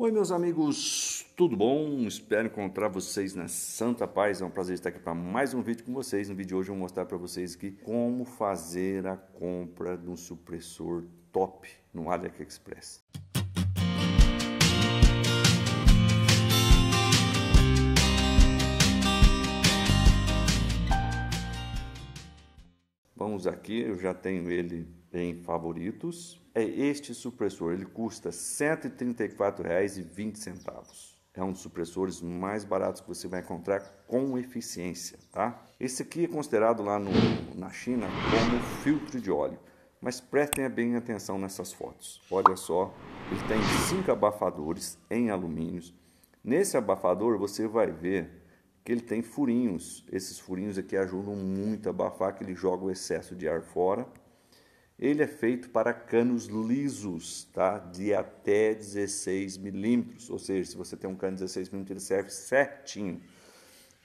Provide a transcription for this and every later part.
Oi, meus amigos, tudo bom? Espero encontrar vocês na Santa Paz. É um prazer estar aqui para mais um vídeo com vocês. No vídeo de hoje eu vou mostrar para vocês aqui como fazer a compra de um supressor top no AliExpress. Vamos aqui, eu já tenho ele em favoritos. É este supressor, ele custa R$ 134,20. É um dos supressores mais baratos que você vai encontrar com eficiência, tá? Esse aqui é considerado lá no, na China como filtro de óleo. Mas prestem bem atenção nessas fotos. Olha só, ele tem cinco abafadores em alumínio. Nesse abafador você vai ver que ele tem furinhos. Esses furinhos aqui ajudam muito a abafar, que ele joga o excesso de ar fora. Ele é feito para canos lisos, tá? De até 16 milímetros. Ou seja, se você tem um cano de 16 milímetros, ele serve certinho.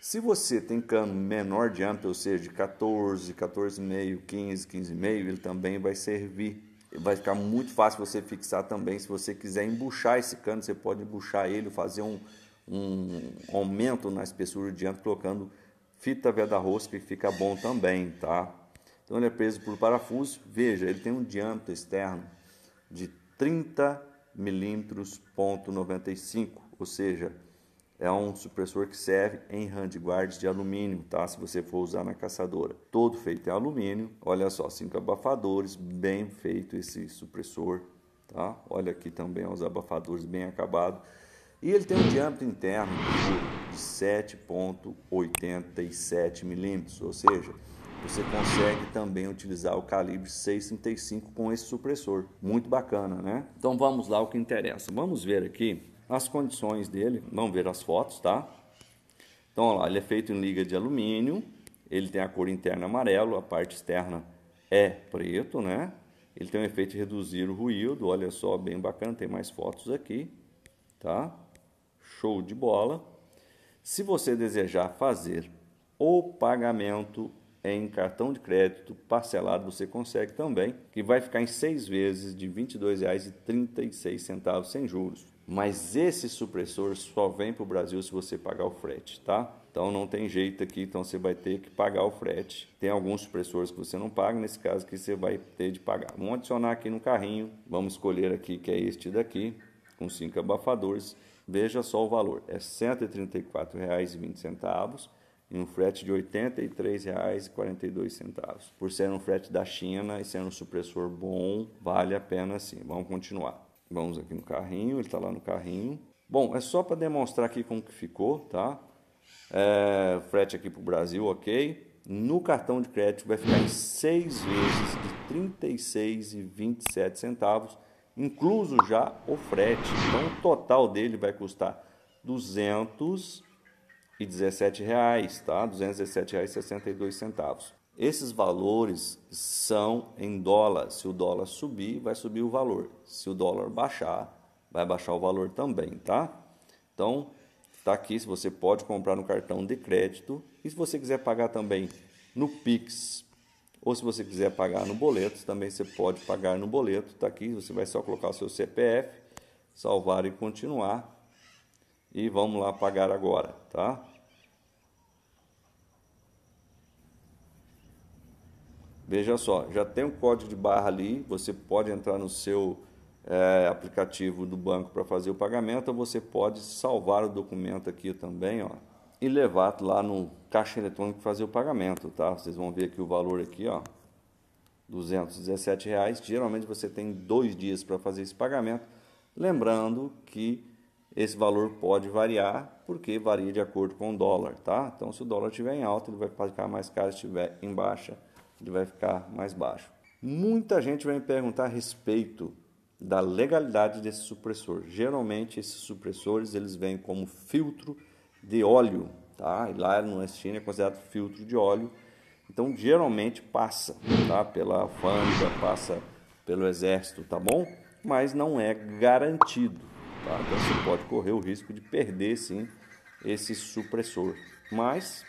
Se você tem cano menor de ou seja, de 14, 14,5, 15, 15,5, ele também vai servir. Vai ficar muito fácil você fixar também. Se você quiser embuchar esse cano, você pode embuchar ele, fazer um, um aumento na espessura de diante colocando fita veda rosca que fica bom também, tá? Então ele é preso por parafuso. Veja, ele tem um diâmetro externo de 30 milímetros ponto 95, ou seja, é um supressor que serve em handguards de alumínio, tá? Se você for usar na caçadora. Todo feito em alumínio. Olha só, cinco abafadores, bem feito esse supressor, tá? Olha aqui também os abafadores bem acabados. E ele tem um diâmetro interno de 7,87 milímetros, ou seja, você consegue também utilizar o calibre 6.35 com esse supressor. Muito bacana, né? Então vamos lá o que interessa. Vamos ver aqui as condições dele, vamos ver as fotos, tá? Então, olha lá, ele é feito em liga de alumínio, ele tem a cor interna amarelo, a parte externa é preto, né? Ele tem um efeito de reduzir o ruído, olha só, bem bacana, tem mais fotos aqui, tá? Show de bola! Se você desejar fazer o pagamento em cartão de crédito parcelado, você consegue também, que vai ficar em seis vezes de R$ 22,36 sem juros. Mas esse supressor só vem para o Brasil se você pagar o frete, tá? Então não tem jeito aqui, então você vai ter que pagar o frete. Tem alguns supressores que você não paga, nesse caso que você vai ter de pagar. Vamos adicionar aqui no carrinho, vamos escolher aqui que é este daqui com cinco abafadores, veja só o valor, é R$ 134,20 e um frete de R$ 83,42. Por ser um frete da China e ser um supressor bom, vale a pena sim. Vamos continuar. Vamos aqui no carrinho, ele está lá no carrinho. Bom, é só para demonstrar aqui como que ficou, tá? É, frete aqui para o Brasil, ok? No cartão de crédito vai ficar em 6 vezes de R$ 36,27 incluso já o frete. Então, o total dele vai custar R$ 217,00, tá? R$ 217,62. Esses valores são em dólar. Se o dólar subir, vai subir o valor. Se o dólar baixar, vai baixar o valor também, tá? Então, tá aqui se você pode comprar no cartão de crédito e se você quiser pagar também no Pix ou se você quiser pagar no boleto, também você pode pagar no boleto. Está aqui, você vai só colocar o seu CPF, salvar e continuar. E vamos lá pagar agora, tá? Veja só, já tem um código de barra ali, você pode entrar no seu é, aplicativo do banco para fazer o pagamento, ou você pode salvar o documento aqui também, ó e levar lá no caixa eletrônico fazer o pagamento, tá? Vocês vão ver aqui o valor aqui, ó, 217 reais. Geralmente você tem dois dias para fazer esse pagamento, lembrando que esse valor pode variar porque varia de acordo com o dólar, tá? Então, se o dólar estiver em alta, ele vai ficar mais caro, se estiver em baixa, ele vai ficar mais baixo. Muita gente vai me perguntar a respeito da legalidade desse supressor. Geralmente esses supressores eles vêm como filtro de óleo tá? E lá no Einstein é considerado filtro de óleo. Então, geralmente passa, tá? Pela alfândega, passa pelo exército, tá bom? Mas não é garantido, tá? Então, você pode correr o risco de perder, sim, esse supressor. Mas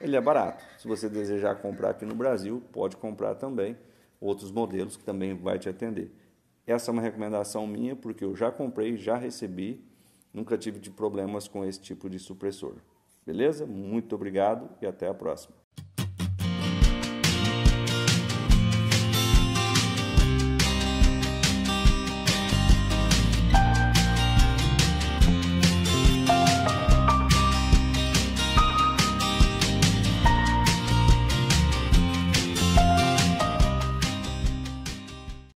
ele é barato. Se você desejar comprar aqui no Brasil, pode comprar também outros modelos que também vai te atender. Essa é uma recomendação minha, porque eu já comprei, já recebi, nunca tive de problemas com esse tipo de supressor. Beleza? Muito obrigado e até a próxima.